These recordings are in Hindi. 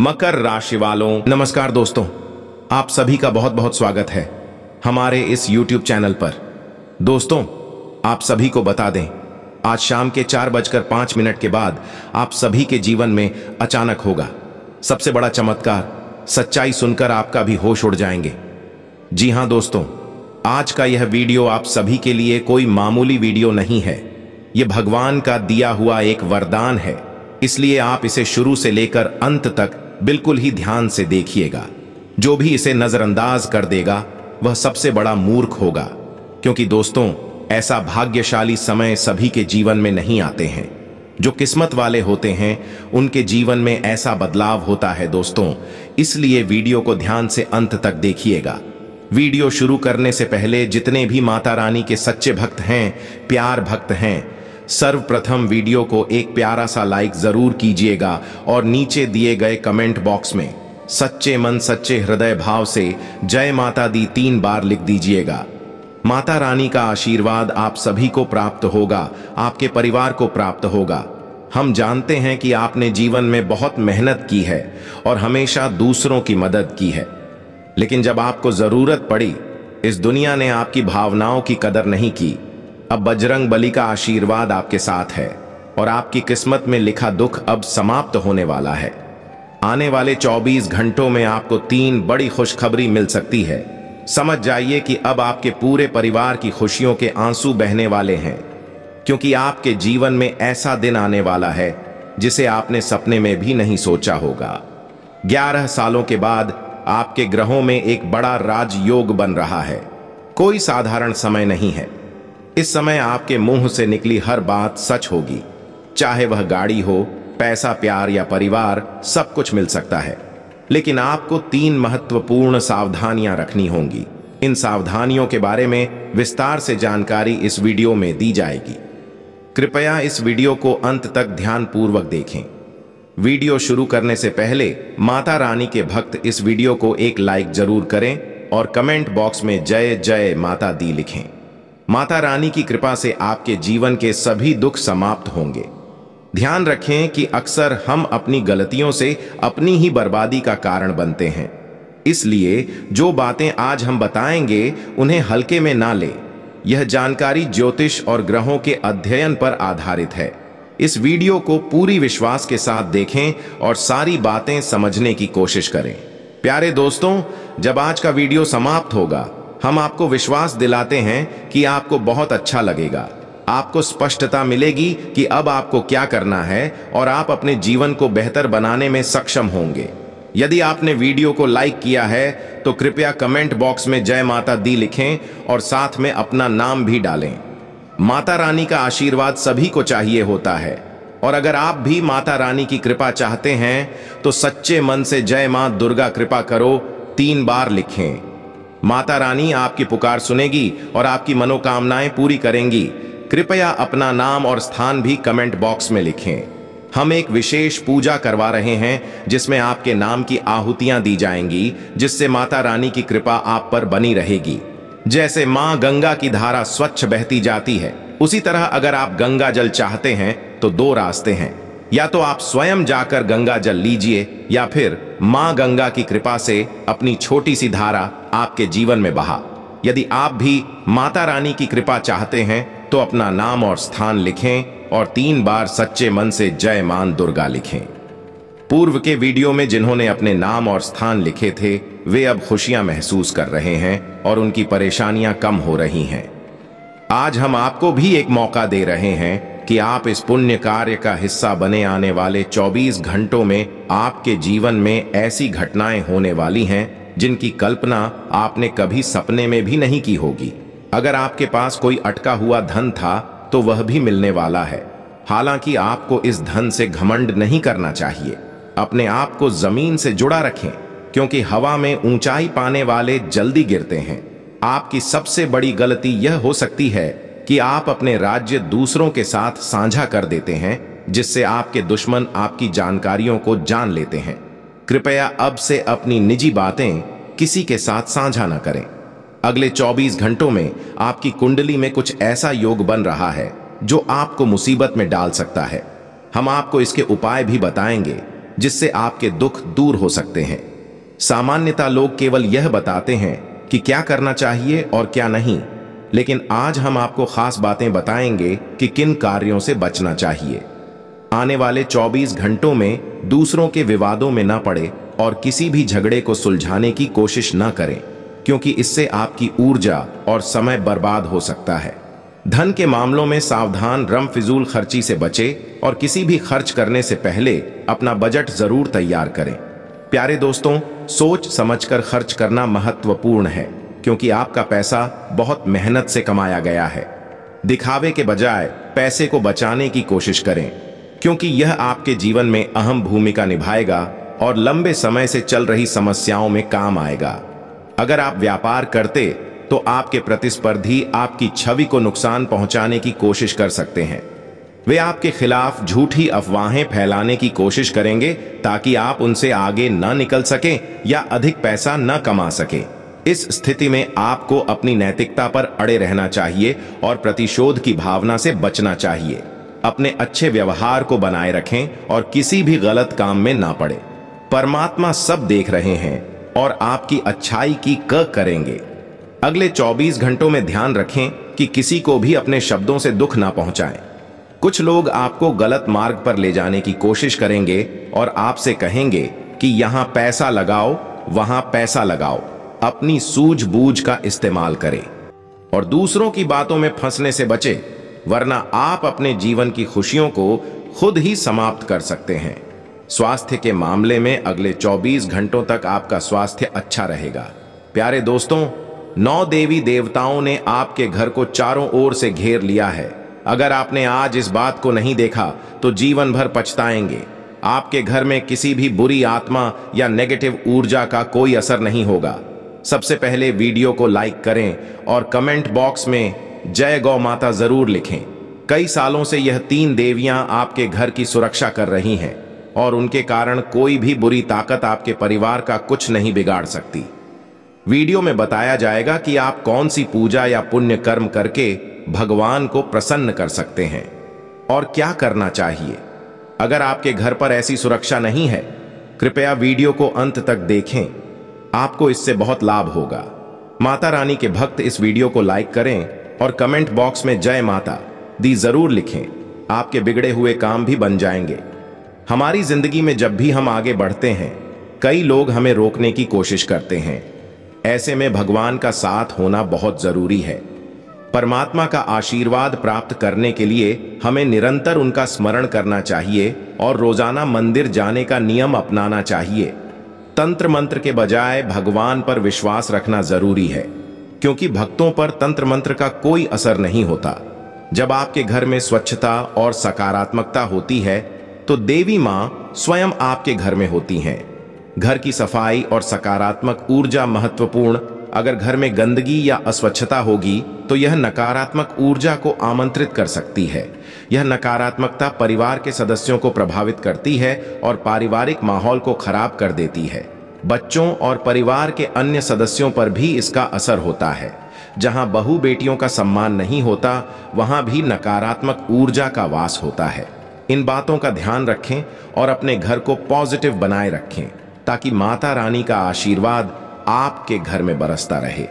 मकर राशि वालों नमस्कार दोस्तों आप सभी का बहुत बहुत स्वागत है हमारे इस YouTube चैनल पर दोस्तों आप सभी को बता दें आज शाम के चार बजकर पांच मिनट के बाद आप सभी के जीवन में अचानक होगा सबसे बड़ा चमत्कार सच्चाई सुनकर आपका भी होश उड़ जाएंगे जी हां दोस्तों आज का यह वीडियो आप सभी के लिए कोई मामूली वीडियो नहीं है यह भगवान का दिया हुआ एक वरदान है इसलिए आप इसे शुरू से लेकर अंत तक बिल्कुल ही ध्यान से देखिएगा जो भी इसे नज़रअंदाज कर देगा वह सबसे बड़ा मूर्ख होगा क्योंकि दोस्तों ऐसा भाग्यशाली समय सभी के जीवन में नहीं आते हैं जो किस्मत वाले होते हैं उनके जीवन में ऐसा बदलाव होता है दोस्तों इसलिए वीडियो को ध्यान से अंत तक देखिएगा वीडियो शुरू करने से पहले जितने भी माता रानी के सच्चे भक्त हैं प्यार भक्त हैं सर्वप्रथम वीडियो को एक प्यारा सा लाइक जरूर कीजिएगा और नीचे दिए गए कमेंट बॉक्स में सच्चे मन सच्चे हृदय भाव से जय माता दी तीन बार लिख दीजिएगा माता रानी का आशीर्वाद आप सभी को प्राप्त होगा आपके परिवार को प्राप्त होगा हम जानते हैं कि आपने जीवन में बहुत मेहनत की है और हमेशा दूसरों की मदद की है लेकिन जब आपको जरूरत पड़ी इस दुनिया ने आपकी भावनाओं की कदर नहीं की अब बजरंग बली का आशीर्वाद आपके साथ है और आपकी किस्मत में लिखा दुख अब समाप्त होने वाला है आने वाले 24 घंटों में आपको तीन बड़ी खुशखबरी मिल सकती है समझ जाइए कि अब आपके पूरे परिवार की खुशियों के आंसू बहने वाले हैं क्योंकि आपके जीवन में ऐसा दिन आने वाला है जिसे आपने सपने में भी नहीं सोचा होगा ग्यारह सालों के बाद आपके ग्रहों में एक बड़ा राजयोग बन रहा है कोई साधारण समय नहीं है इस समय आपके मुंह से निकली हर बात सच होगी चाहे वह गाड़ी हो पैसा प्यार या परिवार सब कुछ मिल सकता है लेकिन आपको तीन महत्वपूर्ण सावधानियां रखनी होंगी इन सावधानियों के बारे में विस्तार से जानकारी इस वीडियो में दी जाएगी कृपया इस वीडियो को अंत तक ध्यानपूर्वक देखें वीडियो शुरू करने से पहले माता रानी के भक्त इस वीडियो को एक लाइक जरूर करें और कमेंट बॉक्स में जय जय माता दी लिखें माता रानी की कृपा से आपके जीवन के सभी दुख समाप्त होंगे ध्यान रखें कि अक्सर हम अपनी गलतियों से अपनी ही बर्बादी का कारण बनते हैं इसलिए जो बातें आज हम बताएंगे उन्हें हल्के में ना ले यह जानकारी ज्योतिष और ग्रहों के अध्ययन पर आधारित है इस वीडियो को पूरी विश्वास के साथ देखें और सारी बातें समझने की कोशिश करें प्यारे दोस्तों जब आज का वीडियो समाप्त होगा हम आपको विश्वास दिलाते हैं कि आपको बहुत अच्छा लगेगा आपको स्पष्टता मिलेगी कि अब आपको क्या करना है और आप अपने जीवन को बेहतर बनाने में सक्षम होंगे यदि आपने वीडियो को लाइक किया है तो कृपया कमेंट बॉक्स में जय माता दी लिखें और साथ में अपना नाम भी डालें माता रानी का आशीर्वाद सभी को चाहिए होता है और अगर आप भी माता रानी की कृपा चाहते हैं तो सच्चे मन से जय मां दुर्गा कृपा करो तीन बार लिखें माता रानी आपकी पुकार सुनेगी और आपकी मनोकामनाएं पूरी करेंगी कृपया अपना नाम और स्थान भी कमेंट बॉक्स में लिखें हम एक विशेष पूजा करवा रहे हैं जिसमें आपके नाम की आहुतियां दी जाएंगी जिससे माता रानी की कृपा आप पर बनी रहेगी जैसे माँ गंगा की धारा स्वच्छ बहती जाती है उसी तरह अगर आप गंगा जल चाहते हैं तो दो रास्ते हैं या तो आप स्वयं जाकर गंगा जल लीजिए या फिर माँ गंगा की कृपा से अपनी छोटी सी धारा आपके जीवन में बहा यदि आप भी माता रानी की कृपा चाहते हैं तो अपना नाम और स्थान लिखें और तीन बार सच्चे मन से जय मान दुर्गा लिखें पूर्व के वीडियो में जिन्होंने अपने नाम और स्थान लिखे थे वे अब खुशियां महसूस कर रहे हैं और उनकी परेशानियां कम हो रही हैं आज हम आपको भी एक मौका दे रहे हैं कि आप इस पुण्य कार्य का हिस्सा बने आने वाले 24 घंटों में आपके जीवन में ऐसी घटनाएं होने वाली हैं जिनकी कल्पना आपने कभी सपने में भी नहीं की होगी अगर आपके पास कोई अटका हुआ धन था तो वह भी मिलने वाला है हालांकि आपको इस धन से घमंड नहीं करना चाहिए अपने आप को जमीन से जुड़ा रखें क्योंकि हवा में ऊंचाई पाने वाले जल्दी गिरते हैं आपकी सबसे बड़ी गलती यह हो सकती है कि आप अपने राज्य दूसरों के साथ साझा कर देते हैं जिससे आपके दुश्मन आपकी जानकारियों को जान लेते हैं कृपया अब से अपनी निजी बातें किसी के साथ साझा न करें अगले 24 घंटों में आपकी कुंडली में कुछ ऐसा योग बन रहा है जो आपको मुसीबत में डाल सकता है हम आपको इसके उपाय भी बताएंगे जिससे आपके दुख दूर हो सकते हैं सामान्यता लोग केवल यह बताते हैं कि क्या करना चाहिए और क्या नहीं लेकिन आज हम आपको खास बातें बताएंगे कि किन कार्यों से बचना चाहिए आने वाले 24 घंटों में दूसरों के विवादों में ना पड़े और किसी भी झगड़े को सुलझाने की कोशिश ना करें क्योंकि इससे आपकी ऊर्जा और समय बर्बाद हो सकता है धन के मामलों में सावधान रम फिजूल खर्ची से बचे और किसी भी खर्च करने से पहले अपना बजट जरूर तैयार करें प्यारे दोस्तों सोच समझकर खर्च करना महत्वपूर्ण है क्योंकि आपका पैसा बहुत मेहनत से कमाया गया है दिखावे के बजाय पैसे को बचाने की कोशिश करें क्योंकि यह आपके जीवन में अहम भूमिका निभाएगा और लंबे समय से चल रही समस्याओं में काम आएगा अगर आप व्यापार करते तो आपके प्रतिस्पर्धी आपकी छवि को नुकसान पहुंचाने की कोशिश कर सकते हैं वे आपके खिलाफ झूठी अफवाहें फैलाने की कोशिश करेंगे ताकि आप उनसे आगे न निकल सकें या अधिक पैसा न कमा सकें इस स्थिति में आपको अपनी नैतिकता पर अड़े रहना चाहिए और प्रतिशोध की भावना से बचना चाहिए अपने अच्छे व्यवहार को बनाए रखें और किसी भी गलत काम में ना पड़े परमात्मा सब देख रहे हैं और आपकी अच्छाई की क करेंगे अगले 24 घंटों में ध्यान रखें कि किसी को भी अपने शब्दों से दुख ना पहुंचाएं। कुछ लोग आपको गलत मार्ग पर ले जाने की कोशिश करेंगे और आपसे कहेंगे कि यहां पैसा लगाओ वहां पैसा लगाओ अपनी सूझबूझ का इस्तेमाल करें और दूसरों की बातों में फंसने से बचे वरना आप अपने जीवन की खुशियों को खुद ही समाप्त कर सकते हैं स्वास्थ्य के मामले में अगले 24 घंटों तक आपका स्वास्थ्य अच्छा रहेगा प्यारे दोस्तों नौ देवी देवताओं ने आपके घर को चारों ओर से घेर लिया है अगर आपने आज इस बात को नहीं देखा तो जीवन भर पछताएंगे आपके घर में किसी भी बुरी आत्मा या नेगेटिव ऊर्जा का कोई असर नहीं होगा सबसे पहले वीडियो को लाइक करें और कमेंट बॉक्स में जय गौ माता जरूर लिखें कई सालों से यह तीन देवियां आपके घर की सुरक्षा कर रही हैं और उनके कारण कोई भी बुरी ताकत आपके परिवार का कुछ नहीं बिगाड़ सकती वीडियो में बताया जाएगा कि आप कौन सी पूजा या पुण्य कर्म करके भगवान को प्रसन्न कर सकते हैं और क्या करना चाहिए अगर आपके घर पर ऐसी सुरक्षा नहीं है कृपया वीडियो को अंत तक देखें आपको इससे बहुत लाभ होगा माता रानी के भक्त इस वीडियो को लाइक करें और कमेंट बॉक्स में जय माता दी जरूर लिखें आपके बिगड़े हुए काम भी बन जाएंगे हमारी जिंदगी में जब भी हम आगे बढ़ते हैं कई लोग हमें रोकने की कोशिश करते हैं ऐसे में भगवान का साथ होना बहुत जरूरी है परमात्मा का आशीर्वाद प्राप्त करने के लिए हमें निरंतर उनका स्मरण करना चाहिए और रोजाना मंदिर जाने का नियम अपनाना चाहिए तंत्र मंत्र के बजाय भगवान पर विश्वास रखना जरूरी है क्योंकि भक्तों पर तंत्र मंत्र का कोई असर नहीं होता जब आपके घर में स्वच्छता और सकारात्मकता होती है तो देवी माँ स्वयं आपके घर में होती हैं घर की सफाई और सकारात्मक ऊर्जा महत्वपूर्ण अगर घर में गंदगी या अस्वच्छता होगी तो यह नकारात्मक ऊर्जा को आमंत्रित कर सकती है यह नकारात्मकता परिवार के सदस्यों को प्रभावित करती है और पारिवारिक माहौल को खराब कर देती है बच्चों और परिवार के अन्य सदस्यों पर भी इसका असर होता है जहां बहु बेटियों का सम्मान नहीं होता वहां भी नकारात्मक ऊर्जा का वास होता है इन बातों का ध्यान रखें और अपने घर को पॉजिटिव बनाए रखें ताकि माता रानी का आशीर्वाद आपके घर में बरसता रहे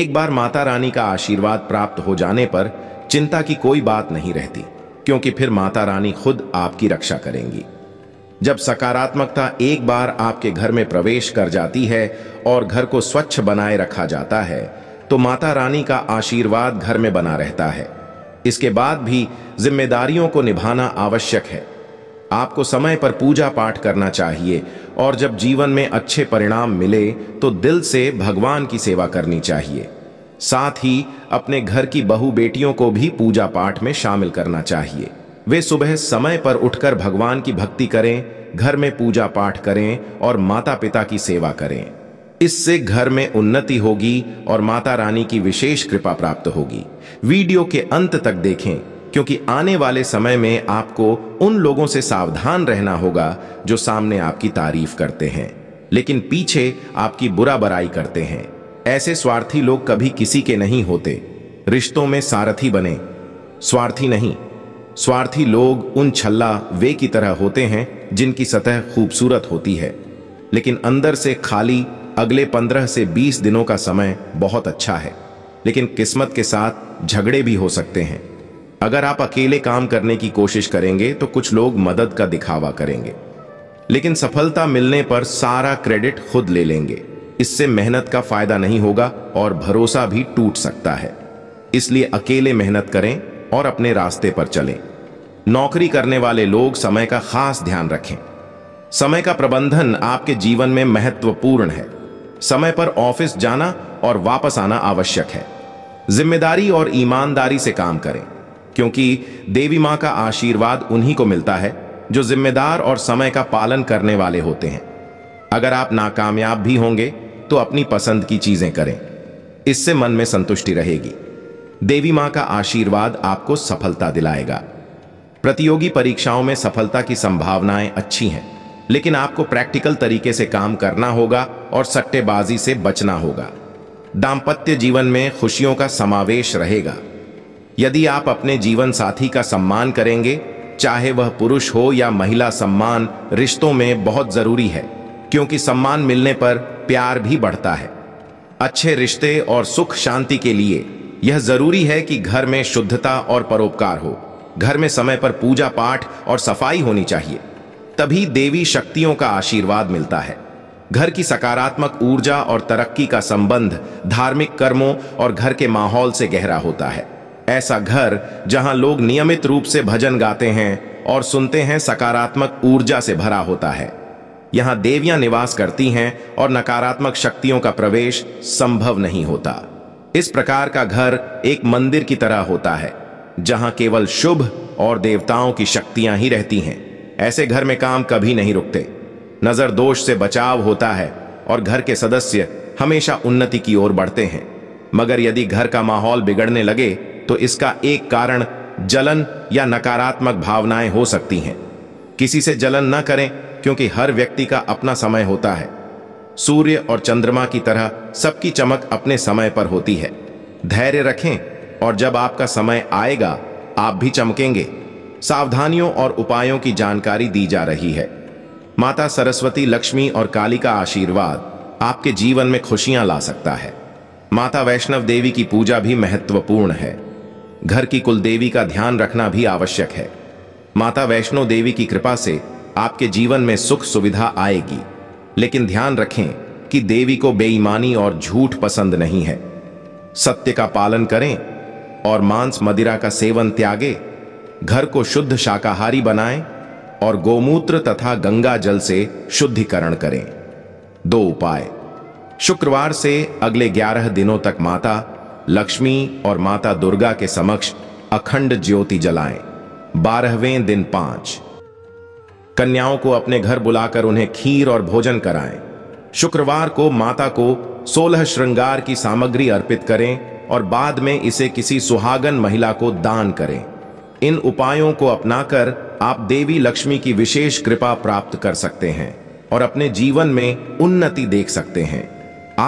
एक बार माता रानी का आशीर्वाद प्राप्त हो जाने पर चिंता की कोई बात नहीं रहती क्योंकि फिर माता रानी खुद आपकी रक्षा करेंगी जब सकारात्मकता एक बार आपके घर में प्रवेश कर जाती है और घर को स्वच्छ बनाए रखा जाता है तो माता रानी का आशीर्वाद घर में बना रहता है इसके बाद भी जिम्मेदारियों को निभाना आवश्यक है आपको समय पर पूजा पाठ करना चाहिए और जब जीवन में अच्छे परिणाम मिले तो दिल से भगवान की सेवा करनी चाहिए साथ ही अपने घर की बहु बेटियों को भी पूजा पाठ में शामिल करना चाहिए वे सुबह समय पर उठकर भगवान की भक्ति करें घर में पूजा पाठ करें और माता पिता की सेवा करें इससे घर में उन्नति होगी और माता रानी की विशेष कृपा प्राप्त होगी वीडियो के अंत तक देखें क्योंकि आने वाले समय में आपको उन लोगों से सावधान रहना होगा जो सामने आपकी तारीफ करते हैं लेकिन पीछे आपकी बुरा बराई करते हैं ऐसे स्वार्थी लोग कभी किसी के नहीं होते रिश्तों में सारथी बने स्वार्थी नहीं स्वार्थी लोग उन छल्ला वे की तरह होते हैं जिनकी सतह खूबसूरत होती है लेकिन अंदर से खाली अगले पंद्रह से बीस दिनों का समय बहुत अच्छा है लेकिन किस्मत के साथ झगड़े भी हो सकते हैं अगर आप अकेले काम करने की कोशिश करेंगे तो कुछ लोग मदद का दिखावा करेंगे लेकिन सफलता मिलने पर सारा क्रेडिट खुद ले लेंगे इससे मेहनत का फायदा नहीं होगा और भरोसा भी टूट सकता है इसलिए अकेले मेहनत करें और अपने रास्ते पर चलें नौकरी करने वाले लोग समय का खास ध्यान रखें समय का प्रबंधन आपके जीवन में महत्वपूर्ण है समय पर ऑफिस जाना और वापस आना आवश्यक है जिम्मेदारी और ईमानदारी से काम करें क्योंकि देवी मां का आशीर्वाद उन्हीं को मिलता है जो जिम्मेदार और समय का पालन करने वाले होते हैं अगर आप नाकामयाब भी होंगे तो अपनी पसंद की चीजें करें इससे मन में संतुष्टि रहेगी देवी मां का आशीर्वाद आपको सफलता दिलाएगा प्रतियोगी परीक्षाओं में सफलता की संभावनाएं अच्छी हैं लेकिन आपको प्रैक्टिकल तरीके से काम करना होगा और सट्टेबाजी से बचना होगा दाम्पत्य जीवन में खुशियों का समावेश रहेगा यदि आप अपने जीवन साथी का सम्मान करेंगे चाहे वह पुरुष हो या महिला सम्मान रिश्तों में बहुत जरूरी है क्योंकि सम्मान मिलने पर प्यार भी बढ़ता है अच्छे रिश्ते और सुख शांति के लिए यह जरूरी है कि घर में शुद्धता और परोपकार हो घर में समय पर पूजा पाठ और सफाई होनी चाहिए तभी देवी शक्तियों का आशीर्वाद मिलता है घर की सकारात्मक ऊर्जा और तरक्की का संबंध धार्मिक कर्मों और घर के माहौल से गहरा होता है ऐसा घर जहां लोग नियमित रूप से भजन गाते हैं और सुनते हैं सकारात्मक ऊर्जा से भरा होता है यहां देवियां निवास करती हैं और नकारात्मक शक्तियों का प्रवेश संभव नहीं होता इस प्रकार का घर एक मंदिर की तरह होता है जहां केवल शुभ और देवताओं की शक्तियां ही रहती हैं ऐसे घर में काम कभी नहीं रुकते नजर दोष से बचाव होता है और घर के सदस्य हमेशा उन्नति की ओर बढ़ते हैं मगर यदि घर का माहौल बिगड़ने लगे तो इसका एक कारण जलन या नकारात्मक भावनाएं हो सकती हैं किसी से जलन न करें क्योंकि हर व्यक्ति का अपना समय होता है सूर्य और चंद्रमा की तरह सबकी चमक अपने समय पर होती है धैर्य रखें और जब आपका समय आएगा आप भी चमकेंगे सावधानियों और उपायों की जानकारी दी जा रही है माता सरस्वती लक्ष्मी और काली का आशीर्वाद आपके जीवन में खुशियां ला सकता है माता वैष्णव देवी की पूजा भी महत्वपूर्ण है घर की कुल देवी का ध्यान रखना भी आवश्यक है माता वैष्णो देवी की कृपा से आपके जीवन में सुख सुविधा आएगी लेकिन ध्यान रखें कि देवी को बेईमानी और झूठ पसंद नहीं है सत्य का पालन करें और मांस मदिरा का सेवन त्यागे घर को शुद्ध शाकाहारी बनाएं और गोमूत्र तथा गंगा जल से शुद्धिकरण करें दो उपाय शुक्रवार से अगले ग्यारह दिनों तक माता लक्ष्मी और माता दुर्गा के समक्ष अखंड ज्योति जलाएं बारहवें दिन पांच कन्याओं को अपने घर बुलाकर उन्हें खीर और भोजन कराएं शुक्रवार को माता को सोलह श्रृंगार की सामग्री अर्पित करें और बाद में इसे किसी सुहागन महिला को दान करें इन उपायों को अपनाकर आप देवी लक्ष्मी की विशेष कृपा प्राप्त कर सकते हैं और अपने जीवन में उन्नति देख सकते हैं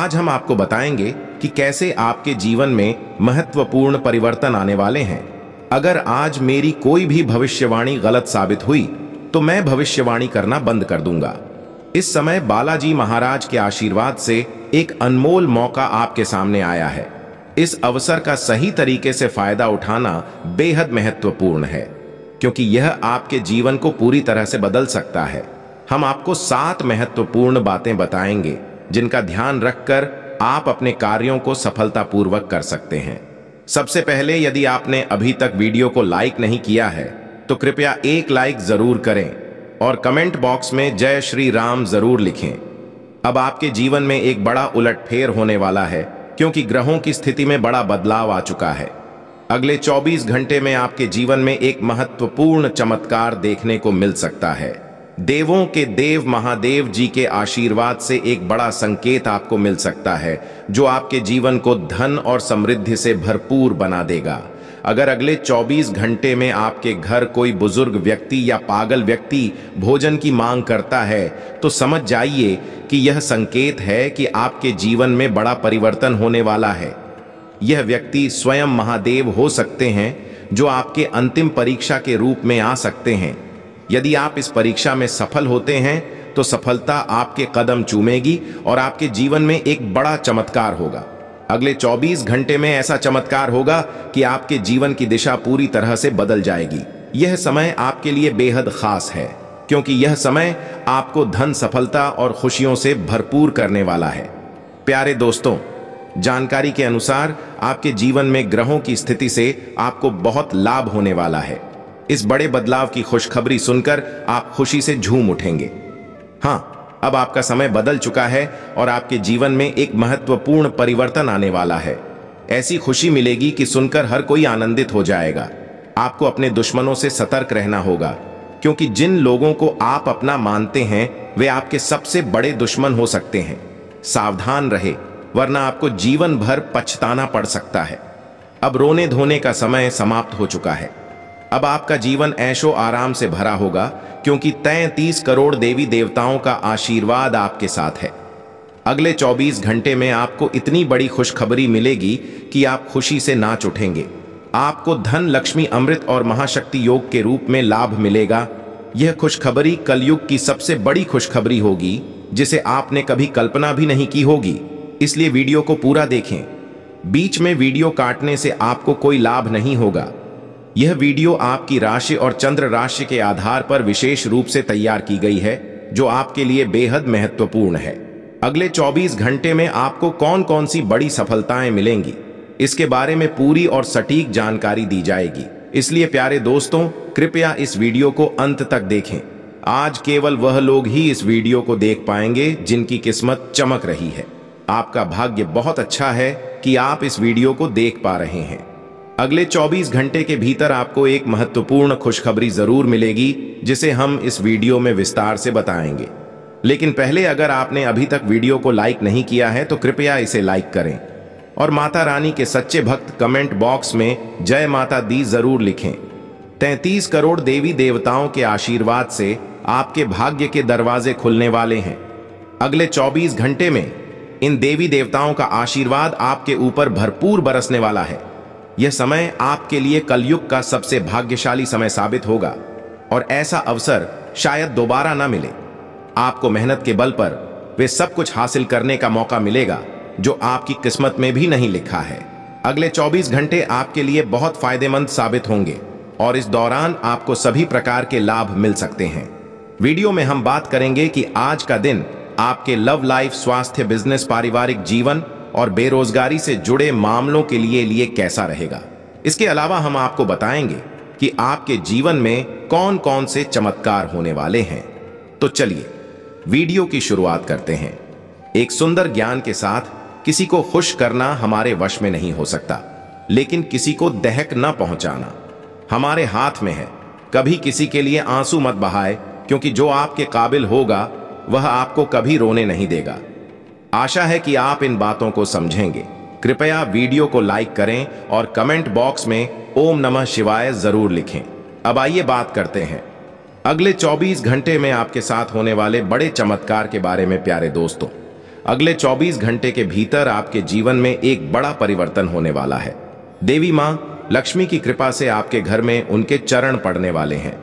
आज हम आपको बताएंगे कि कैसे आपके जीवन में महत्वपूर्ण परिवर्तन आने वाले हैं अगर आज मेरी कोई भी भविष्यवाणी गलत साबित हुई तो मैं भविष्यवाणी करना बंद कर दूंगा इस समय बालाजी महाराज के आशीर्वाद से एक अनमोल मौका आपके सामने आया है इस अवसर का सही तरीके से फायदा उठाना बेहद महत्वपूर्ण है क्योंकि यह आपके जीवन को पूरी तरह से बदल सकता है हम आपको सात महत्वपूर्ण बातें बताएंगे जिनका ध्यान रखकर आप अपने कार्यों को सफलतापूर्वक कर सकते हैं सबसे पहले यदि आपने अभी तक वीडियो को लाइक नहीं किया है तो कृपया एक लाइक जरूर करें और कमेंट बॉक्स में जय श्री राम जरूर लिखें अब आपके जीवन में एक बड़ा उलटफेर होने वाला है क्योंकि ग्रहों की स्थिति में बड़ा बदलाव आ चुका है अगले 24 घंटे में आपके जीवन में एक महत्वपूर्ण चमत्कार देखने को मिल सकता है देवों के देव महादेव जी के आशीर्वाद से एक बड़ा संकेत आपको मिल सकता है जो आपके जीवन को धन और समृद्धि से भरपूर बना देगा अगर अगले 24 घंटे में आपके घर कोई बुजुर्ग व्यक्ति या पागल व्यक्ति भोजन की मांग करता है तो समझ जाइए कि यह संकेत है कि आपके जीवन में बड़ा परिवर्तन होने वाला है यह व्यक्ति स्वयं महादेव हो सकते हैं जो आपके अंतिम परीक्षा के रूप में आ सकते हैं यदि आप इस परीक्षा में सफल होते हैं तो सफलता आपके कदम चूमेगी और आपके जीवन में एक बड़ा चमत्कार होगा अगले 24 घंटे में ऐसा चमत्कार होगा कि आपके जीवन की दिशा पूरी तरह से बदल जाएगी यह समय आपके लिए बेहद खास है क्योंकि यह समय आपको धन सफलता और खुशियों से भरपूर करने वाला है प्यारे दोस्तों जानकारी के अनुसार आपके जीवन में ग्रहों की स्थिति से आपको बहुत लाभ होने वाला है इस बड़े बदलाव की खुशखबरी सुनकर आप खुशी से झूम उठेंगे हाँ अब आपका समय बदल चुका है और आपके जीवन में एक महत्वपूर्ण परिवर्तन आने वाला है ऐसी खुशी मिलेगी कि सुनकर हर कोई आनंदित हो जाएगा आपको अपने दुश्मनों से सतर्क रहना होगा क्योंकि जिन लोगों को आप अपना मानते हैं वे आपके सबसे बड़े दुश्मन हो सकते हैं सावधान रहे वरना आपको जीवन भर पछताना पड़ सकता है अब रोने धोने का समय समाप्त हो चुका है अब आपका जीवन ऐशो आराम से भरा होगा क्योंकि तीस करोड़ देवी देवताओं का आशीर्वाद आपके साथ है अगले 24 घंटे में आपको इतनी बड़ी खुशखबरी मिलेगी कि आप खुशी से नाच उठेंगे आपको धन लक्ष्मी अमृत और महाशक्ति योग के रूप में लाभ मिलेगा यह खुशखबरी कलयुग की सबसे बड़ी खुशखबरी होगी जिसे आपने कभी कल्पना भी नहीं की होगी इसलिए वीडियो को पूरा देखें बीच में वीडियो काटने से आपको कोई लाभ नहीं होगा यह वीडियो आपकी राशि और चंद्र राशि के आधार पर विशेष रूप से तैयार की गई है जो आपके लिए बेहद महत्वपूर्ण है अगले 24 घंटे में आपको कौन कौन सी बड़ी सफलताएं मिलेंगी इसके बारे में पूरी और सटीक जानकारी दी जाएगी इसलिए प्यारे दोस्तों कृपया इस वीडियो को अंत तक देखें आज केवल वह लोग ही इस वीडियो को देख पाएंगे जिनकी किस्मत चमक रही है आपका भाग्य बहुत अच्छा है कि आप इस वीडियो को देख पा रहे हैं अगले 24 घंटे के भीतर आपको एक महत्वपूर्ण खुशखबरी जरूर मिलेगी जिसे हम इस वीडियो में विस्तार से बताएंगे लेकिन पहले अगर आपने अभी तक वीडियो को लाइक नहीं किया है तो कृपया इसे लाइक करें और माता रानी के सच्चे भक्त कमेंट बॉक्स में जय माता दी जरूर लिखें 33 करोड़ देवी देवताओं के आशीर्वाद से आपके भाग्य के दरवाजे खुलने वाले हैं अगले 24 घंटे में इन देवी देवताओं का आशीर्वाद आपके ऊपर भरपूर बरसने वाला है यह समय आपके लिए कलयुग का सबसे भाग्यशाली समय साबित होगा और ऐसा अवसर शायद दोबारा ना मिले आपको मेहनत के बल पर वे सब कुछ हासिल करने का मौका मिलेगा जो आपकी किस्मत में भी नहीं लिखा है अगले 24 घंटे आपके लिए बहुत फायदेमंद साबित होंगे और इस दौरान आपको सभी प्रकार के लाभ मिल सकते हैं वीडियो में हम बात करेंगे कि आज का दिन आपके लव लाइफ स्वास्थ्य बिजनेस पारिवारिक जीवन और बेरोजगारी से जुड़े मामलों के लिए लिए कैसा रहेगा इसके अलावा हम आपको बताएंगे कि आपके जीवन में कौन कौन से चमत्कार होने वाले हैं तो चलिए वीडियो की शुरुआत करते हैं एक सुंदर ज्ञान के साथ किसी को खुश करना हमारे वश में नहीं हो सकता लेकिन किसी को दहक न पहुंचाना हमारे हाथ में है कभी किसी के लिए आंसू मत बहाए क्योंकि जो आपके काबिल होगा वह आपको कभी रोने नहीं देगा आशा है कि आप इन बातों को समझेंगे कृपया वीडियो को लाइक करें और कमेंट बॉक्स में ओम नमः शिवाय जरूर लिखें अब आइए बात करते हैं अगले 24 घंटे में आपके साथ होने वाले बड़े चमत्कार के बारे में प्यारे दोस्तों अगले 24 घंटे के भीतर आपके जीवन में एक बड़ा परिवर्तन होने वाला है देवी माँ लक्ष्मी की कृपा से आपके घर में उनके चरण पड़ने वाले हैं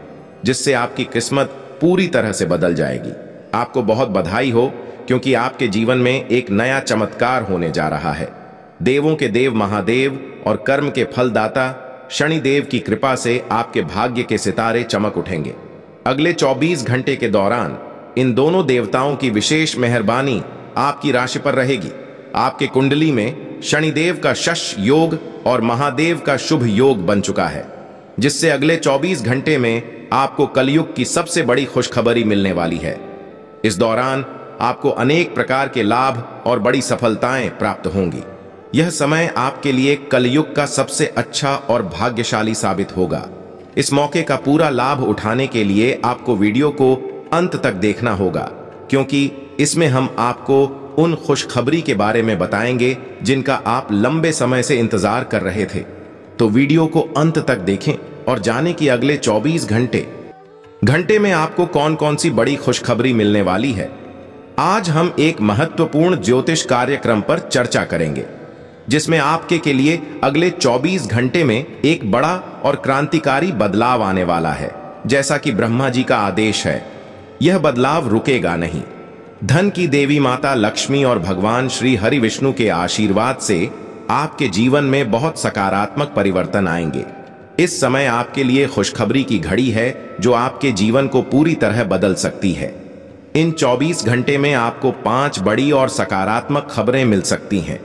जिससे आपकी किस्मत पूरी तरह से बदल जाएगी आपको बहुत बधाई हो क्योंकि आपके जीवन में एक नया चमत्कार होने जा रहा है देवों के देव महादेव और कर्म के फलदाता शनिदेव की कृपा से आपके भाग्य के सितारे चमक उठेंगे अगले 24 घंटे के दौरान इन दोनों देवताओं की विशेष मेहरबानी आपकी राशि पर रहेगी आपके कुंडली में शनिदेव का शश योग और महादेव का शुभ योग बन चुका है जिससे अगले 24 घंटे में आपको कलयुग की सबसे बड़ी खुशखबरी मिलने वाली है इस दौरान आपको अनेक प्रकार के लाभ और बड़ी सफलताएं प्राप्त होंगी यह समय आपके लिए कलयुग का सबसे अच्छा और भाग्यशाली साबित होगा इस मौके का पूरा लाभ उठाने के लिए आपको वीडियो को अंत तक देखना होगा क्योंकि इसमें हम आपको उन खुशखबरी के बारे में बताएंगे जिनका आप लंबे समय से इंतजार कर रहे थे तो वीडियो को अंत तक देखें और जाने की अगले 24 घंटे घंटे में आपको कौन कौन सी बड़ी खुशखबरी मिलने वाली है आज हम एक महत्वपूर्ण ज्योतिष कार्यक्रम पर चर्चा करेंगे जिसमें आपके के लिए अगले 24 घंटे में एक बड़ा और क्रांतिकारी बदलाव आने वाला है जैसा कि ब्रह्मा जी का आदेश है यह बदलाव रुकेगा नहीं धन की देवी माता लक्ष्मी और भगवान श्री हरि विष्णु के आशीर्वाद से आपके जीवन में बहुत सकारात्मक परिवर्तन आएंगे इस समय आपके लिए खुशखबरी की घड़ी है जो आपके जीवन को पूरी तरह बदल सकती है इन 24 घंटे में आपको पांच बड़ी और सकारात्मक खबरें मिल सकती हैं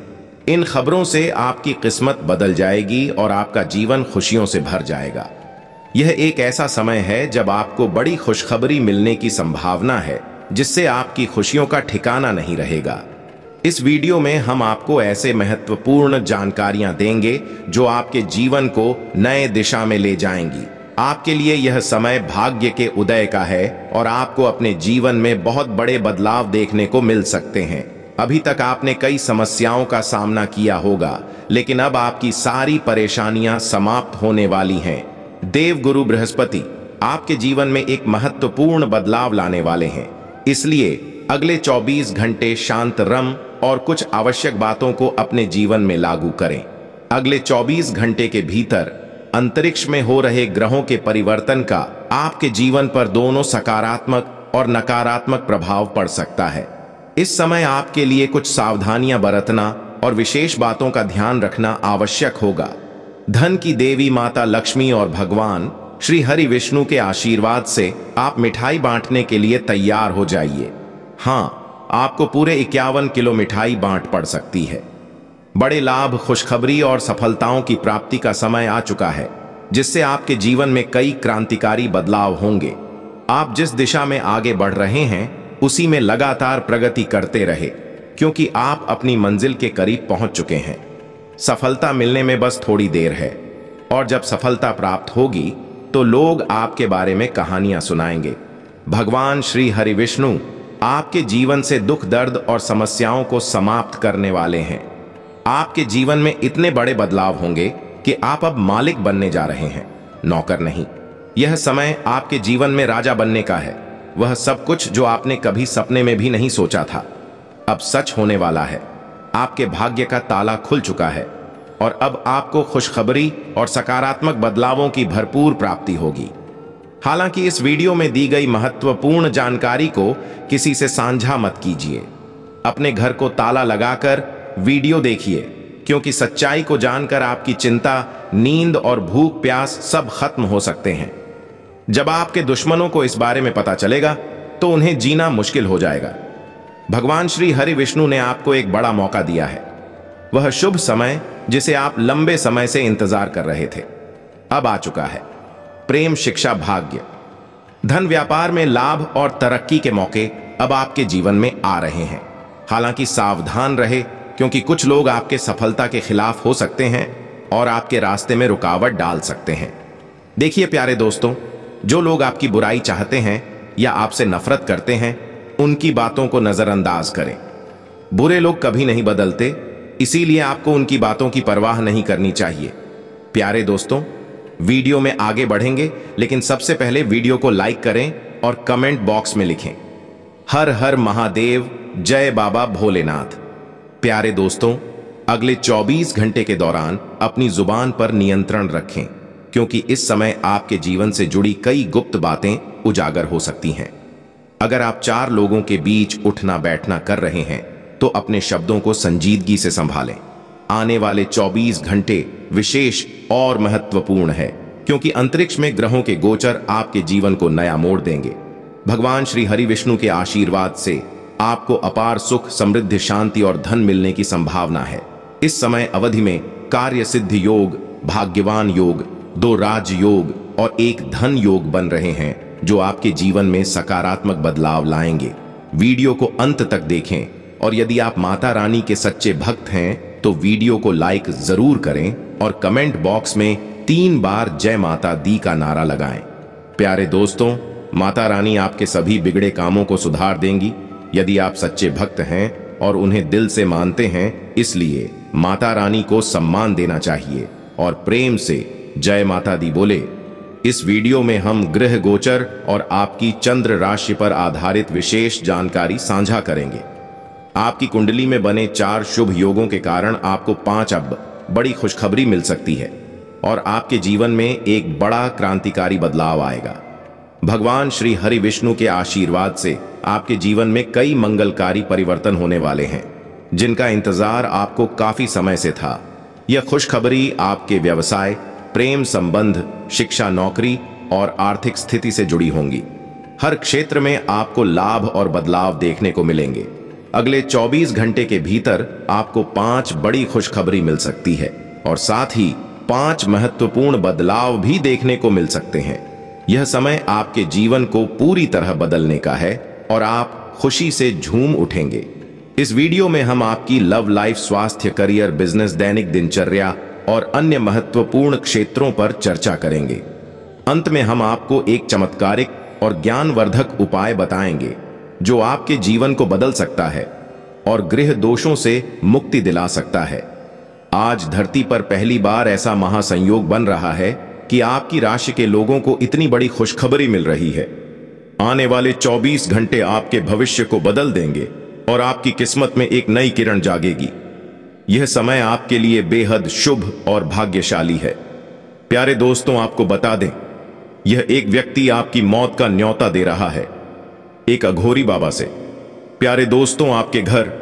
इन खबरों से आपकी किस्मत बदल जाएगी और आपका जीवन खुशियों से भर जाएगा यह एक ऐसा समय है जब आपको बड़ी खुशखबरी मिलने की संभावना है जिससे आपकी खुशियों का ठिकाना नहीं रहेगा इस वीडियो में हम आपको ऐसे महत्वपूर्ण जानकारियां देंगे जो आपके जीवन को नए दिशा में ले जाएंगी आपके लिए यह समय भाग्य के उदय का है और आपको अपने जीवन में बहुत बड़े बदलाव देखने को मिल सकते हैं अभी तक आपने कई समस्याओं का सामना किया होगा लेकिन अब आपकी सारी परेशानियां समाप्त होने वाली हैं देव गुरु बृहस्पति आपके जीवन में एक महत्वपूर्ण बदलाव लाने वाले हैं इसलिए अगले 24 घंटे शांत रम और कुछ आवश्यक बातों को अपने जीवन में लागू करें अगले 24 घंटे के भीतर अंतरिक्ष में हो रहे ग्रहों के परिवर्तन का आपके जीवन पर दोनों सकारात्मक और नकारात्मक प्रभाव पड़ सकता है इस समय आपके लिए कुछ सावधानियां बरतना और विशेष बातों का ध्यान रखना आवश्यक होगा धन की देवी माता लक्ष्मी और भगवान श्री हरि विष्णु के आशीर्वाद से आप मिठाई बांटने के लिए तैयार हो जाइए हाँ आपको पूरे इक्यावन किलो मिठाई बांट पड़ सकती है बड़े लाभ खुशखबरी और सफलताओं की प्राप्ति का समय आ चुका है जिससे आपके जीवन में कई क्रांतिकारी बदलाव होंगे आप जिस दिशा में आगे बढ़ रहे हैं उसी में लगातार प्रगति करते रहे क्योंकि आप अपनी मंजिल के करीब पहुंच चुके हैं सफलता मिलने में बस थोड़ी देर है और जब सफलता प्राप्त होगी तो लोग आपके बारे में कहानियां सुनाएंगे भगवान श्री हरि विष्णु आपके जीवन से दुख दर्द और समस्याओं को समाप्त करने वाले हैं आपके जीवन में इतने बड़े बदलाव होंगे कि आप अब मालिक बनने जा रहे हैं नौकर नहीं यह समय आपके जीवन में राजा बनने का है वह सब कुछ जो आपने कभी सपने में भी नहीं सोचा था अब सच होने वाला है आपके भाग्य का ताला खुल चुका है और अब आपको खुशखबरी और सकारात्मक बदलावों की भरपूर प्राप्ति होगी हालांकि इस वीडियो में दी गई महत्वपूर्ण जानकारी को किसी से साझा मत कीजिए अपने घर को ताला लगाकर वीडियो देखिए क्योंकि सच्चाई को जानकर आपकी चिंता नींद और भूख प्यास सब खत्म हो सकते हैं जब आपके दुश्मनों को इस बारे में पता चलेगा तो उन्हें जीना मुश्किल हो जाएगा भगवान श्री हरि विष्णु ने आपको एक बड़ा मौका दिया है वह शुभ समय जिसे आप लंबे समय से इंतजार कर रहे थे अब आ चुका है प्रेम शिक्षा भाग्य धन व्यापार में लाभ और तरक्की के मौके अब आपके जीवन में आ रहे हैं हालांकि सावधान रहे क्योंकि कुछ लोग आपके सफलता के खिलाफ हो सकते हैं और आपके रास्ते में रुकावट डाल सकते हैं देखिए प्यारे दोस्तों जो लोग आपकी बुराई चाहते हैं या आपसे नफरत करते हैं उनकी बातों को नज़रअंदाज करें बुरे लोग कभी नहीं बदलते इसीलिए आपको उनकी बातों की परवाह नहीं करनी चाहिए प्यारे दोस्तों वीडियो में आगे बढ़ेंगे लेकिन सबसे पहले वीडियो को लाइक करें और कमेंट बॉक्स में लिखें हर हर महादेव जय बाबा भोलेनाथ प्यारे दोस्तों अगले 24 घंटे के दौरान अपनी जुबान पर नियंत्रण रखें क्योंकि इस समय आपके जीवन से जुड़ी कई गुप्त बातें उजागर हो सकती हैं अगर आप चार लोगों के बीच उठना बैठना कर रहे हैं तो अपने शब्दों को संजीदगी से संभालें आने वाले 24 घंटे विशेष और महत्वपूर्ण है क्योंकि अंतरिक्ष में ग्रहों के गोचर आपके जीवन को नया मोड़ देंगे भगवान श्री हरि विष्णु के आशीर्वाद से आपको अपार सुख समृद्धि शांति और धन मिलने की संभावना है इस समय अवधि में कार्य सिद्धि योग भाग्यवान योग दो राज योग और एक धन योग बन रहे हैं जो आपके जीवन में सकारात्मक बदलाव लाएंगे वीडियो को अंत तक देखें और यदि आप माता रानी के सच्चे भक्त हैं तो वीडियो को लाइक जरूर करें और कमेंट बॉक्स में तीन बार जय माता दी का नारा लगाएं। प्यारे दोस्तों माता रानी आपके सभी बिगड़े कामों को सुधार देंगी यदि आप सच्चे भक्त हैं और उन्हें दिल से मानते हैं इसलिए माता रानी को सम्मान देना चाहिए और प्रेम से जय माता दी बोले इस वीडियो में हम ग्रह गोचर और आपकी चंद्र राशि पर आधारित विशेष जानकारी साझा करेंगे आपकी कुंडली में बने चार शुभ योगों के कारण आपको पांच अब बड़ी खुशखबरी मिल सकती है और आपके जीवन में एक बड़ा क्रांतिकारी बदलाव आएगा भगवान श्री हरि विष्णु के आशीर्वाद से आपके जीवन में कई मंगलकारी परिवर्तन होने वाले हैं जिनका इंतजार आपको काफी समय से था यह खुशखबरी आपके व्यवसाय प्रेम संबंध शिक्षा नौकरी और आर्थिक स्थिति से जुड़ी होंगी हर क्षेत्र में आपको लाभ और बदलाव देखने को मिलेंगे अगले 24 घंटे के भीतर आपको पांच बड़ी खुशखबरी मिल सकती है और साथ ही पांच महत्वपूर्ण बदलाव भी देखने को मिल सकते हैं यह समय आपके जीवन को पूरी तरह बदलने का है और आप खुशी से झूम उठेंगे इस वीडियो में हम आपकी लव लाइफ स्वास्थ्य करियर बिजनेस दैनिक दिनचर्या और अन्य महत्वपूर्ण क्षेत्रों पर चर्चा करेंगे अंत में हम आपको एक चमत्कारिक और ज्ञानवर्धक उपाय बताएंगे जो आपके जीवन को बदल सकता है और गृह दोषों से मुक्ति दिला सकता है आज धरती पर पहली बार ऐसा महासंयोग बन रहा है कि आपकी राशि के लोगों को इतनी बड़ी खुशखबरी मिल रही है आने वाले 24 घंटे आपके भविष्य को बदल देंगे और आपकी किस्मत में एक नई किरण जागेगी यह समय आपके लिए बेहद शुभ और भाग्यशाली है प्यारे दोस्तों आपको बता दें यह एक व्यक्ति आपकी मौत का न्योता दे रहा है एक अघोरी बाबा से प्यारे दोस्तों आपके घर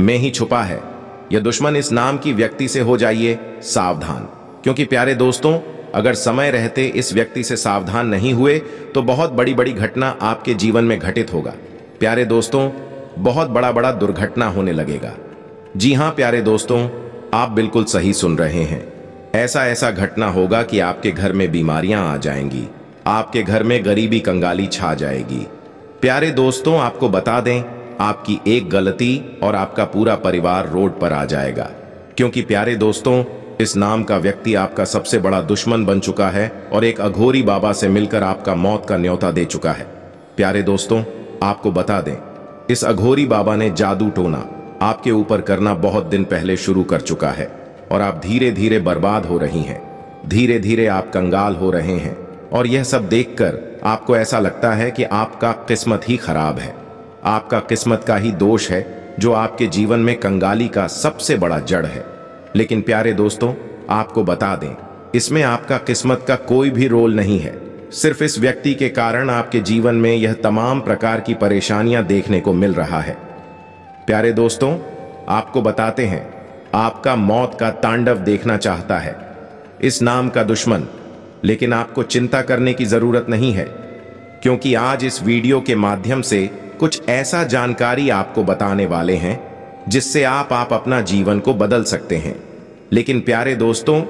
में ही छुपा है यह दुश्मन इस नाम की व्यक्ति से हो जाइए सावधान क्योंकि प्यारे दोस्तों अगर समय रहते इस व्यक्ति से सावधान नहीं हुए तो बहुत बड़ी बड़ी घटना आपके जीवन में घटित होगा प्यारे दोस्तों बहुत बड़ा बड़ा दुर्घटना होने लगेगा जी हां प्यारे दोस्तों आप बिल्कुल सही सुन रहे हैं ऐसा ऐसा घटना होगा कि आपके घर में बीमारियां आ जाएंगी आपके घर में गरीबी कंगाली छा जाएगी प्यारे दोस्तों आपको बता दें आपकी एक गलती और आपका पूरा परिवार रोड पर आ जाएगा क्योंकि प्यारे दोस्तों इस नाम का व्यक्ति आपका सबसे बड़ा दुश्मन बन चुका है और एक अघोरी बाबा से मिलकर आपका मौत का न्योता दे चुका है प्यारे दोस्तों आपको बता दें इस अघोरी बाबा ने जादू टोना आपके ऊपर करना बहुत दिन पहले शुरू कर चुका है और आप धीरे धीरे बर्बाद हो रही हैं धीरे धीरे आप कंगाल हो रहे हैं और यह सब देखकर आपको ऐसा लगता है कि आपका किस्मत ही खराब है आपका किस्मत का ही दोष है जो आपके जीवन में कंगाली का सबसे बड़ा जड़ है लेकिन प्यारे दोस्तों आपको बता दें इसमें आपका किस्मत का कोई भी रोल नहीं है सिर्फ इस व्यक्ति के कारण आपके जीवन में यह तमाम प्रकार की परेशानियां देखने को मिल रहा है प्यारे दोस्तों आपको बताते हैं आपका मौत का तांडव देखना चाहता है इस नाम का दुश्मन लेकिन आपको चिंता करने की ज़रूरत नहीं है क्योंकि आज इस वीडियो के माध्यम से कुछ ऐसा जानकारी आपको बताने वाले हैं जिससे आप आप अपना जीवन को बदल सकते हैं लेकिन प्यारे दोस्तों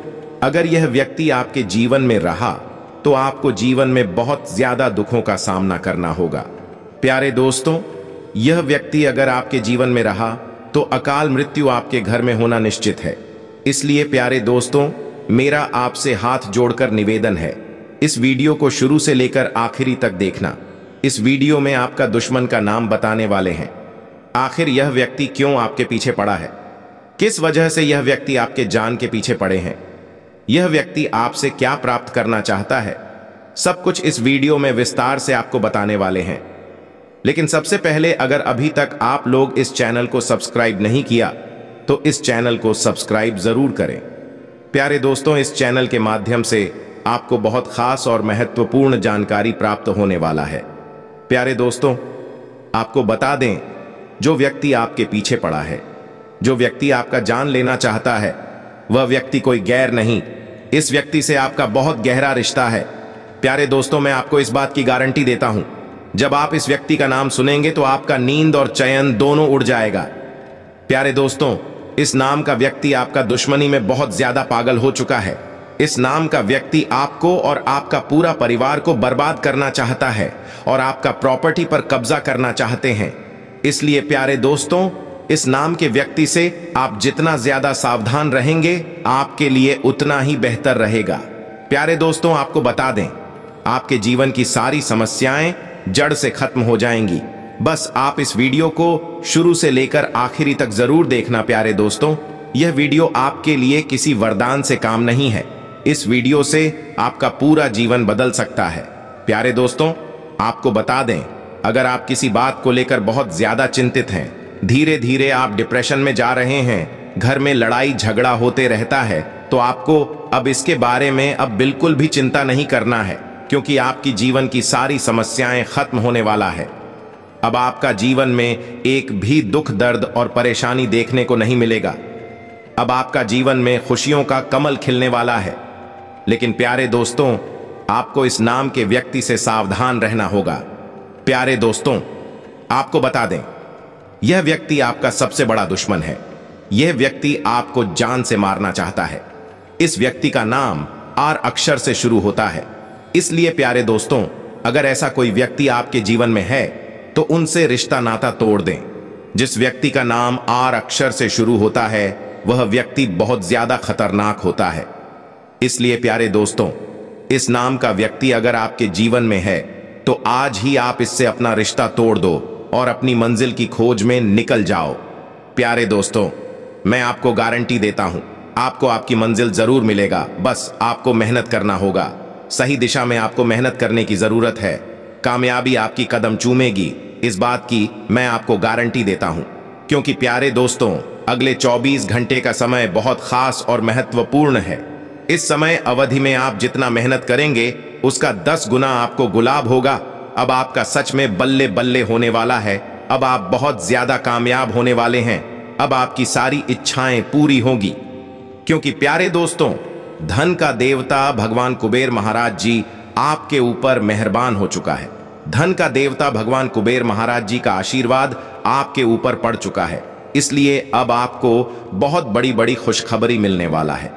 अगर यह व्यक्ति आपके जीवन में रहा तो आपको जीवन में बहुत ज्यादा दुखों का सामना करना होगा प्यारे दोस्तों यह व्यक्ति अगर आपके जीवन में रहा तो अकाल मृत्यु आपके घर में होना निश्चित है इसलिए प्यारे दोस्तों मेरा आपसे हाथ जोड़कर निवेदन है इस वीडियो को शुरू से लेकर आखिरी तक देखना इस वीडियो में आपका दुश्मन का नाम बताने वाले हैं आखिर यह व्यक्ति क्यों आपके पीछे पड़ा है किस वजह से यह व्यक्ति आपके जान के पीछे पड़े हैं यह व्यक्ति आपसे क्या प्राप्त करना चाहता है सब कुछ इस वीडियो में विस्तार से आपको बताने वाले हैं लेकिन सबसे पहले अगर अभी तक आप लोग इस चैनल को सब्सक्राइब नहीं किया तो इस चैनल को सब्सक्राइब ज़रूर करें प्यारे दोस्तों इस चैनल के माध्यम से आपको बहुत खास और महत्वपूर्ण जानकारी प्राप्त होने वाला है प्यारे दोस्तों आपको बता दें जो व्यक्ति आपके पीछे पड़ा है जो व्यक्ति आपका जान लेना चाहता है वह व्यक्ति कोई गैर नहीं इस व्यक्ति से आपका बहुत गहरा रिश्ता है प्यारे दोस्तों मैं आपको इस बात की गारंटी देता हूं जब आप इस व्यक्ति का नाम सुनेंगे तो आपका नींद और चयन दोनों उड़ जाएगा प्यारे दोस्तों इस नाम का व्यक्ति आपका दुश्मनी में बहुत ज्यादा पागल हो चुका है इस नाम का व्यक्ति आपको और आपका पूरा परिवार को बर्बाद करना चाहता है और आपका प्रॉपर्टी पर कब्जा करना चाहते हैं इसलिए प्यारे दोस्तों इस नाम के व्यक्ति से आप जितना ज्यादा सावधान रहेंगे आपके लिए उतना ही बेहतर रहेगा प्यारे दोस्तों आपको बता दें आपके जीवन की सारी समस्याएं जड़ से खत्म हो जाएंगी बस आप इस वीडियो को शुरू से लेकर आखिरी तक जरूर देखना प्यारे दोस्तों यह वीडियो आपके लिए किसी वरदान से काम नहीं है इस वीडियो से आपका पूरा जीवन बदल सकता है प्यारे दोस्तों आपको बता दें अगर आप किसी बात को लेकर बहुत ज्यादा चिंतित हैं धीरे धीरे आप डिप्रेशन में जा रहे हैं घर में लड़ाई झगड़ा होते रहता है तो आपको अब इसके बारे में अब बिल्कुल भी चिंता नहीं करना है क्योंकि आपकी जीवन की सारी समस्याएं खत्म होने वाला है अब आपका जीवन में एक भी दुख दर्द और परेशानी देखने को नहीं मिलेगा अब आपका जीवन में खुशियों का कमल खिलने वाला है लेकिन प्यारे दोस्तों आपको इस नाम के व्यक्ति से सावधान रहना होगा प्यारे दोस्तों आपको बता दें यह व्यक्ति आपका सबसे बड़ा दुश्मन है यह व्यक्ति आपको जान से मारना चाहता है इस व्यक्ति का नाम आर अक्षर से शुरू होता है इसलिए प्यारे दोस्तों अगर ऐसा कोई व्यक्ति आपके जीवन में है तो उनसे रिश्ता नाता तोड़ दें जिस व्यक्ति का नाम आर अक्षर से शुरू होता है वह व्यक्ति बहुत ज्यादा खतरनाक होता है इसलिए प्यारे दोस्तों इस नाम का व्यक्ति अगर आपके जीवन में है तो आज ही आप इससे अपना रिश्ता तोड़ दो और अपनी मंजिल की खोज में निकल जाओ प्यारे दोस्तों मैं आपको गारंटी देता हूं आपको आपकी मंजिल जरूर मिलेगा बस आपको मेहनत करना होगा सही दिशा में आपको मेहनत करने की जरूरत है कामयाबी आपकी कदम चूमेगी इस बात की मैं आपको गारंटी देता हूं क्योंकि प्यारे दोस्तों अगले 24 घंटे का समय बहुत खास और महत्वपूर्ण है इस समय अवधि में आप जितना मेहनत करेंगे उसका दस गुना आपको गुलाब होगा अब आपका सच में बल्ले बल्ले होने वाला है अब आप बहुत ज्यादा कामयाब होने वाले हैं अब आपकी सारी इच्छाएं पूरी होगी क्योंकि प्यारे दोस्तों धन का देवता भगवान कुबेर महाराज जी आपके ऊपर मेहरबान हो चुका है धन का देवता भगवान कुबेर महाराज जी का आशीर्वाद आपके ऊपर पड़ चुका है इसलिए अब आपको बहुत बड़ी बड़ी खुशखबरी मिलने वाला है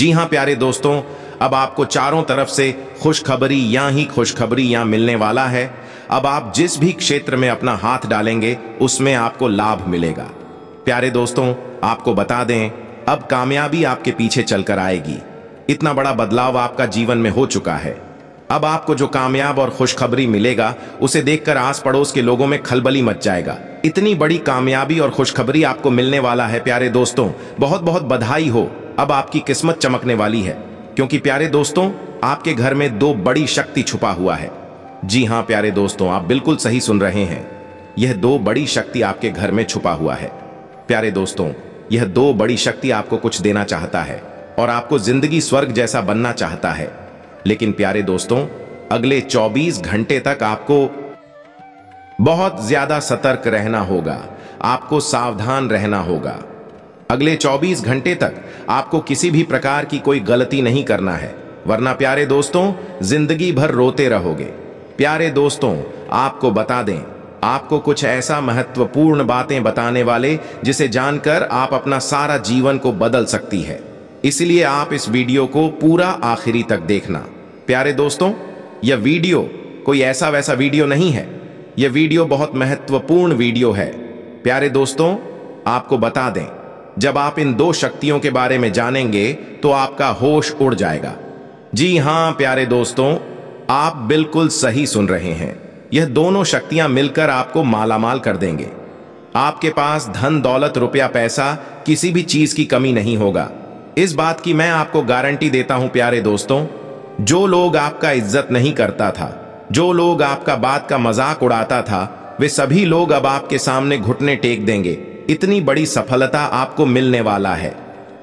जी हां प्यारे दोस्तों अब आपको चारों तरफ से खुशखबरी या ही खुशखबरी या मिलने वाला है अब आप जिस भी क्षेत्र में अपना हाथ डालेंगे उसमें आपको लाभ मिलेगा प्यारे दोस्तों आपको बता दें अब कामयाबी आपके पीछे चलकर आएगी इतना बड़ा बदलाव आपका जीवन में हो चुका है अब आपको जो कामयाब और खुशखबरी मिलेगा उसे देखकर आस पड़ोस के लोगों में खलबली मच जाएगा इतनी बड़ी कामयाबी और खुशखबरी आपको मिलने वाला है प्यारे दोस्तों बहुत बहुत बधाई हो अब आपकी किस्मत चमकने वाली है क्योंकि प्यारे दोस्तों आपके घर में दो बड़ी शक्ति छुपा हुआ है जी हां प्यारे दोस्तों आप बिल्कुल सही सुन रहे हैं यह दो बड़ी शक्ति आपके घर में छुपा हुआ है प्यारे दोस्तों यह दो बड़ी शक्ति आपको कुछ देना चाहता है और आपको जिंदगी स्वर्ग जैसा बनना चाहता है लेकिन प्यारे दोस्तों अगले 24 घंटे तक आपको बहुत ज्यादा सतर्क रहना होगा आपको सावधान रहना होगा अगले 24 घंटे तक आपको किसी भी प्रकार की कोई गलती नहीं करना है वरना प्यारे दोस्तों जिंदगी भर रोते रहोगे प्यारे दोस्तों आपको बता दें आपको कुछ ऐसा महत्वपूर्ण बातें बताने वाले जिसे जानकर आप अपना सारा जीवन को बदल सकती है इसलिए आप इस वीडियो को पूरा आखिरी तक देखना प्यारे दोस्तों यह वीडियो कोई ऐसा वैसा वीडियो नहीं है यह वीडियो बहुत महत्वपूर्ण वीडियो है प्यारे दोस्तों आपको बता दें जब आप इन दो शक्तियों के बारे में जानेंगे तो आपका होश उड़ जाएगा जी हां प्यारे दोस्तों आप बिल्कुल सही सुन रहे हैं यह दोनों शक्तियां मिलकर आपको मालामाल कर देंगे आपके पास धन दौलत रुपया पैसा किसी भी चीज की कमी नहीं होगा इस बात की मैं आपको गारंटी देता हूं प्यारे दोस्तों जो लोग आपका इज्जत नहीं करता था जो लोग आपका बात का मजाक उड़ाता था वे सभी लोग अब आपके सामने घुटने टेक देंगे इतनी बड़ी सफलता आपको मिलने वाला है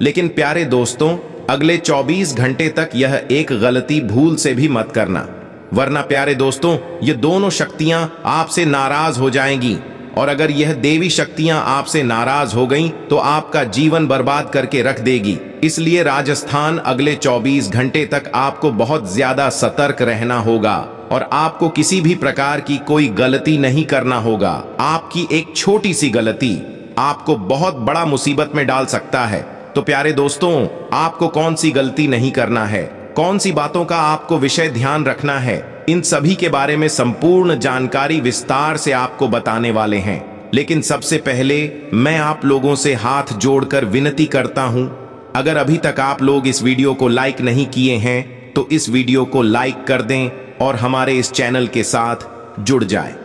लेकिन प्यारे दोस्तों अगले 24 घंटे तक यह एक गलती भूल से भी मत करना वरना प्यारे दोस्तों ये दोनों शक्तियां आपसे नाराज हो जाएंगी और अगर यह देवी शक्तियां आपसे नाराज हो गईं तो आपका जीवन बर्बाद करके रख देगी इसलिए राजस्थान अगले 24 घंटे तक आपको बहुत ज्यादा सतर्क रहना होगा और आपको किसी भी प्रकार की कोई गलती नहीं करना होगा आपकी एक छोटी सी गलती आपको बहुत बड़ा मुसीबत में डाल सकता है तो प्यारे दोस्तों आपको कौन सी गलती नहीं करना है कौन सी बातों का आपको विषय ध्यान रखना है इन सभी के बारे में संपूर्ण जानकारी विस्तार से आपको बताने वाले हैं लेकिन सबसे पहले मैं आप लोगों से हाथ जोड़कर विनती करता हूं अगर अभी तक आप लोग इस वीडियो को लाइक नहीं किए हैं तो इस वीडियो को लाइक कर दें और हमारे इस चैनल के साथ जुड़ जाए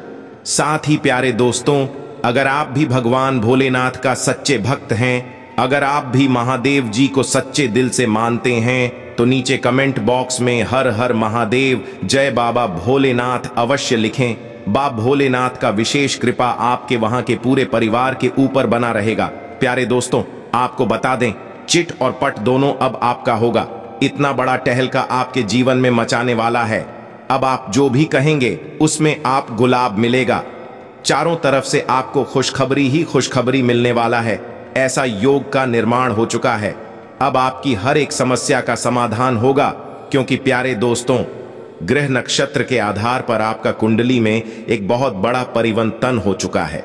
साथ ही प्यारे दोस्तों अगर आप भी भगवान भोलेनाथ का सच्चे भक्त हैं अगर आप भी महादेव जी को सच्चे दिल से मानते हैं तो नीचे कमेंट बॉक्स में हर हर महादेव जय बाबा भोलेनाथ अवश्य लिखें बाप भोलेनाथ का विशेष कृपा आपके वहां के पूरे परिवार के ऊपर बना रहेगा प्यारे दोस्तों आपको बता दें चिट और पट दोनों अब आपका होगा इतना बड़ा टहलका आपके जीवन में मचाने वाला है अब आप जो भी कहेंगे उसमें आप गुलाब मिलेगा चारों तरफ से आपको खुशखबरी ही खुशखबरी मिलने वाला है ऐसा योग का निर्माण हो चुका है अब आपकी हर एक समस्या का समाधान होगा क्योंकि प्यारे दोस्तों ग्रह नक्षत्र के आधार पर आपका कुंडली में एक बहुत बड़ा परिवर्तन हो चुका है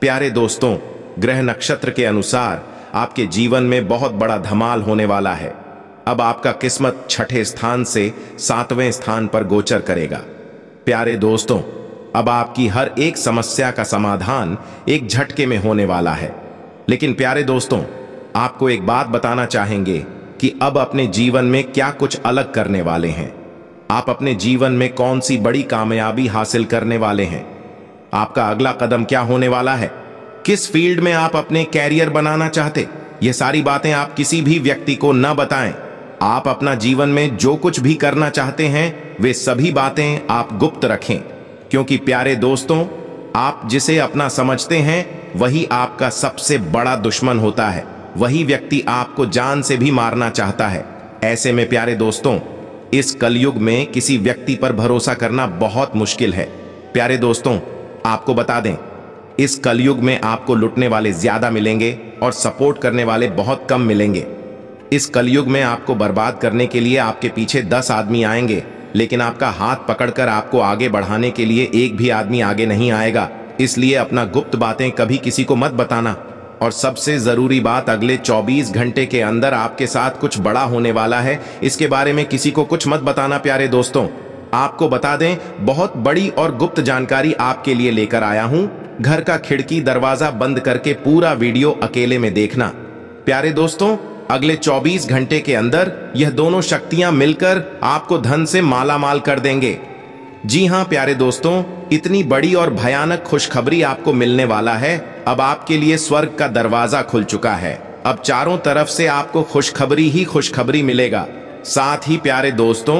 प्यारे दोस्तों ग्रह नक्षत्र के अनुसार आपके जीवन में बहुत बड़ा धमाल होने वाला है अब आपका किस्मत छठे स्थान से सातवें स्थान पर गोचर करेगा प्यारे दोस्तों अब आपकी हर एक समस्या का समाधान एक झटके में होने वाला है लेकिन प्यारे दोस्तों आपको एक बात बताना चाहेंगे कि अब अपने जीवन में क्या कुछ अलग करने वाले हैं आप अपने जीवन में कौन सी बड़ी कामयाबी हासिल करने वाले हैं आपका अगला कदम क्या होने वाला है किस फील्ड में आप अपने कैरियर बनाना चाहते ये सारी बातें आप किसी भी व्यक्ति को न बताएं आप अपना जीवन में जो कुछ भी करना चाहते हैं वे सभी बातें आप गुप्त रखें क्योंकि प्यारे दोस्तों आप जिसे अपना समझते हैं वही आपका सबसे बड़ा दुश्मन होता है वही व्यक्ति आपको जान से भी मारना चाहता है ऐसे में प्यारे दोस्तों इस कलयुग में किसी व्यक्ति पर भरोसा करना बहुत मुश्किल है प्यारे दोस्तों आपको बता दें इस कलयुग में आपको लुटने वाले ज्यादा मिलेंगे और सपोर्ट करने वाले बहुत कम मिलेंगे इस कलयुग में आपको बर्बाद करने के लिए आपके पीछे दस आदमी आएंगे लेकिन आपका हाथ पकड़कर आपको आगे बढ़ाने के लिए एक भी आदमी आगे नहीं आएगा इसलिए अपना गुप्त बातें कभी किसी को मत बताना और सबसे ज़रूरी बात अगले 24 घंटे के अंदर आपके साथ कुछ बड़ा होने वाला है इसके बारे में किसी को कुछ मत बताना प्यारे दोस्तों आपको बता दें बहुत बड़ी और गुप्त जानकारी आपके लिए लेकर आया हूं घर का खिड़की दरवाज़ा बंद करके पूरा वीडियो अकेले में देखना प्यारे दोस्तों अगले 24 घंटे के अंदर यह दोनों शक्तियां मिलकर आपको धन से मालामाल कर देंगे जी हाँ प्यारे दोस्तों इतनी बड़ी और भयानक खुशखबरी आपको मिलने वाला है अब आपके लिए स्वर्ग का दरवाजा खुल चुका है अब चारों तरफ से आपको खुशखबरी ही खुशखबरी मिलेगा साथ ही प्यारे दोस्तों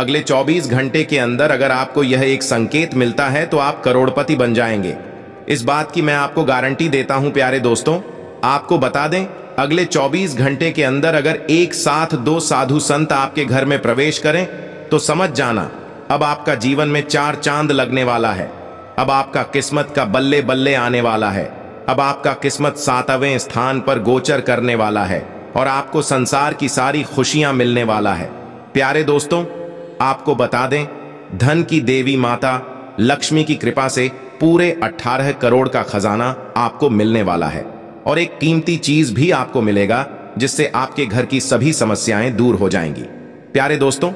अगले 24 घंटे के अंदर अगर आपको यह एक संकेत मिलता है तो आप करोड़पति बन जाएंगे इस बात की मैं आपको गारंटी देता हूं प्यारे दोस्तों आपको बता दें अगले 24 घंटे के अंदर अगर एक साथ दो साधु संत आपके घर में प्रवेश करें तो समझ जाना अब आपका जीवन में चार चांद लगने वाला है अब आपका किस्मत का बल्ले बल्ले आने वाला है अब आपका किस्मत सातवें स्थान पर गोचर करने वाला है और आपको संसार की सारी खुशियां मिलने वाला है प्यारे दोस्तों आपको बता दें धन की देवी माता लक्ष्मी की कृपा से पूरे 18 करोड़ का खजाना आपको मिलने वाला है और एक कीमती चीज भी आपको मिलेगा जिससे आपके घर की सभी समस्याएं दूर हो जाएंगी प्यारे दोस्तों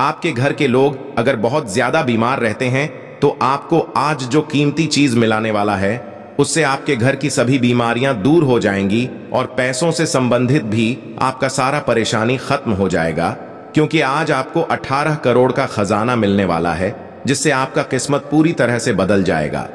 आपके घर के लोग अगर बहुत ज्यादा बीमार रहते हैं तो आपको आज जो कीमती चीज मिलाने वाला है उससे आपके घर की सभी बीमारियां दूर हो जाएंगी और पैसों से संबंधित भी आपका सारा परेशानी खत्म हो जाएगा क्योंकि आज आपको 18 करोड़ का खजाना मिलने वाला है जिससे आपका किस्मत पूरी तरह से बदल जाएगा